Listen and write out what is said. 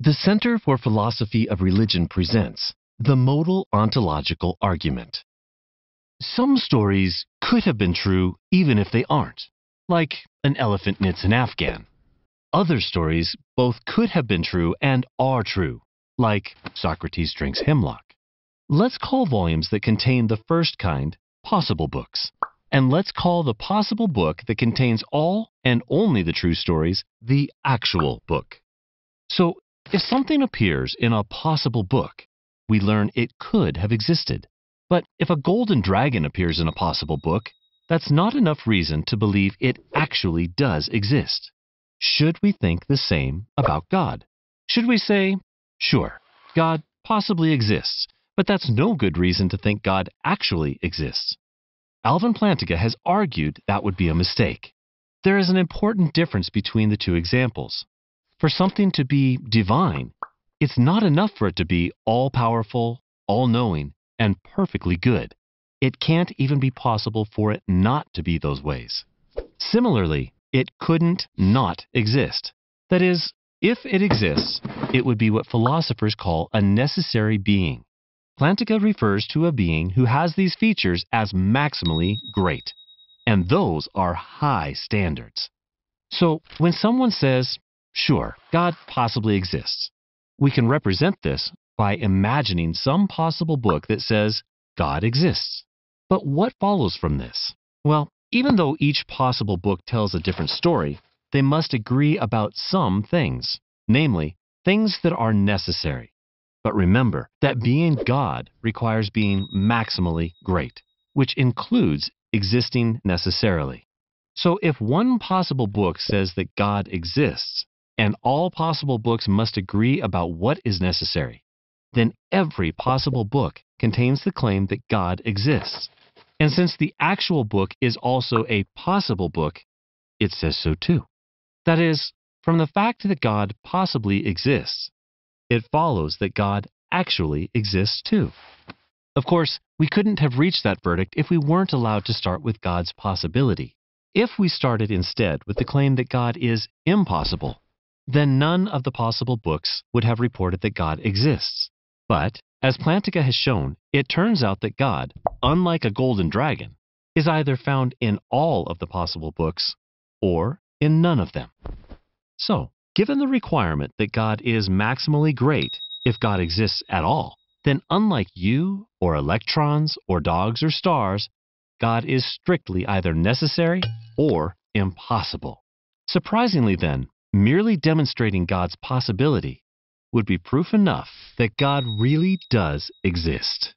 The Center for Philosophy of Religion presents the modal ontological argument. Some stories could have been true even if they aren't, like an elephant knits an Afghan. Other stories both could have been true and are true, like Socrates drinks hemlock. Let's call volumes that contain the first kind possible books. And let's call the possible book that contains all and only the true stories the actual book. So, if something appears in a possible book, we learn it could have existed. But if a golden dragon appears in a possible book, that's not enough reason to believe it actually does exist. Should we think the same about God? Should we say, sure, God possibly exists, but that's no good reason to think God actually exists? Alvin Plantinga has argued that would be a mistake. There is an important difference between the two examples. For something to be divine, it's not enough for it to be all powerful, all knowing, and perfectly good. It can't even be possible for it not to be those ways. Similarly, it couldn't not exist. That is, if it exists, it would be what philosophers call a necessary being. Plantica refers to a being who has these features as maximally great. And those are high standards. So when someone says, sure, God possibly exists, we can represent this by imagining some possible book that says God exists. But what follows from this? Well, even though each possible book tells a different story, they must agree about some things, namely, things that are necessary. But remember that being God requires being maximally great, which includes existing necessarily. So if one possible book says that God exists, and all possible books must agree about what is necessary, then every possible book contains the claim that God exists. And since the actual book is also a possible book, it says so too. That is, from the fact that God possibly exists, it follows that God actually exists too. Of course, we couldn't have reached that verdict if we weren't allowed to start with God's possibility. If we started instead with the claim that God is impossible, then none of the possible books would have reported that God exists. But, as Plantinga has shown, it turns out that God, unlike a golden dragon, is either found in all of the possible books or in none of them. So, given the requirement that God is maximally great if God exists at all, then unlike you or electrons or dogs or stars, God is strictly either necessary or impossible. Surprisingly, then, merely demonstrating God's possibility would be proof enough that God really does exist.